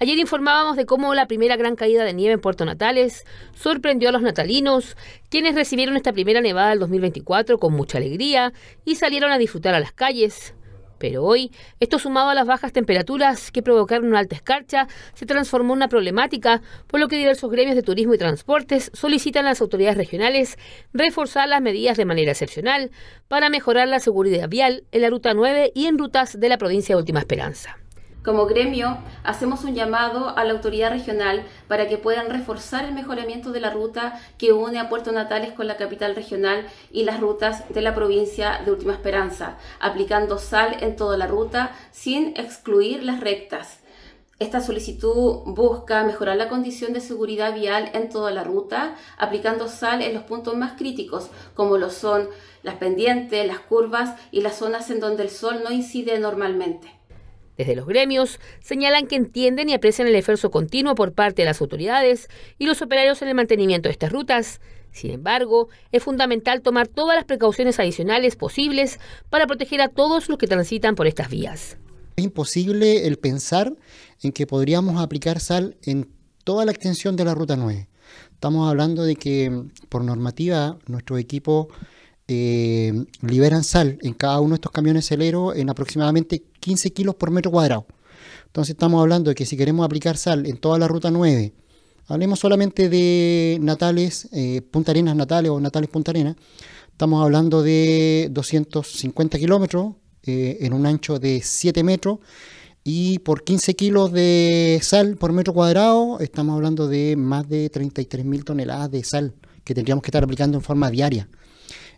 Ayer informábamos de cómo la primera gran caída de nieve en Puerto Natales sorprendió a los natalinos, quienes recibieron esta primera nevada del 2024 con mucha alegría y salieron a disfrutar a las calles. Pero hoy, esto sumado a las bajas temperaturas que provocaron una alta escarcha, se transformó en una problemática, por lo que diversos gremios de turismo y transportes solicitan a las autoridades regionales reforzar las medidas de manera excepcional para mejorar la seguridad vial en la Ruta 9 y en rutas de la provincia de Última Esperanza. Como gremio, hacemos un llamado a la autoridad regional para que puedan reforzar el mejoramiento de la ruta que une a Puerto Natales con la capital regional y las rutas de la provincia de Última Esperanza, aplicando sal en toda la ruta sin excluir las rectas. Esta solicitud busca mejorar la condición de seguridad vial en toda la ruta, aplicando sal en los puntos más críticos, como lo son las pendientes, las curvas y las zonas en donde el sol no incide normalmente. Desde los gremios señalan que entienden y aprecian el esfuerzo continuo por parte de las autoridades y los operarios en el mantenimiento de estas rutas. Sin embargo, es fundamental tomar todas las precauciones adicionales posibles para proteger a todos los que transitan por estas vías. Es imposible el pensar en que podríamos aplicar sal en toda la extensión de la Ruta 9. Estamos hablando de que por normativa nuestro equipo eh, liberan sal en cada uno de estos camiones celeros en aproximadamente 15 kilos por metro cuadrado. Entonces estamos hablando de que si queremos aplicar sal en toda la ruta 9, hablemos solamente de Natales, eh, Punta Arenas Natales o Natales Punta Arenas, estamos hablando de 250 kilómetros eh, en un ancho de 7 metros y por 15 kilos de sal por metro cuadrado estamos hablando de más de 33.000 toneladas de sal que tendríamos que estar aplicando en forma diaria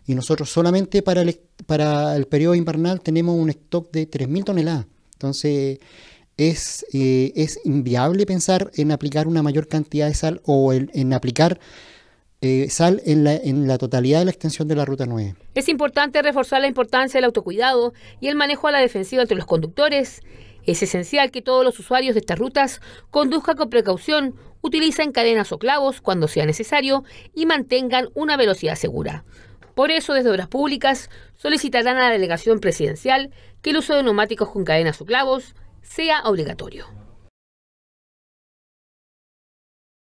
y nosotros solamente para el, para el periodo invernal tenemos un stock de 3.000 toneladas. Entonces es, eh, es inviable pensar en aplicar una mayor cantidad de sal o en, aplicar eh, sal en la, en la totalidad de la extensión de la Ruta 9. Es importante reforzar la importancia del autocuidado y el manejo a la defensiva entre los conductores. Es esencial que todos los usuarios de estas rutas conduzcan con precaución, utilicen cadenas o clavos cuando sea necesario y mantengan una velocidad segura. Por eso, desde Obras Públicas, solicitarán a la delegación presidencial que el uso de neumáticos con cadenas o clavos sea obligatorio.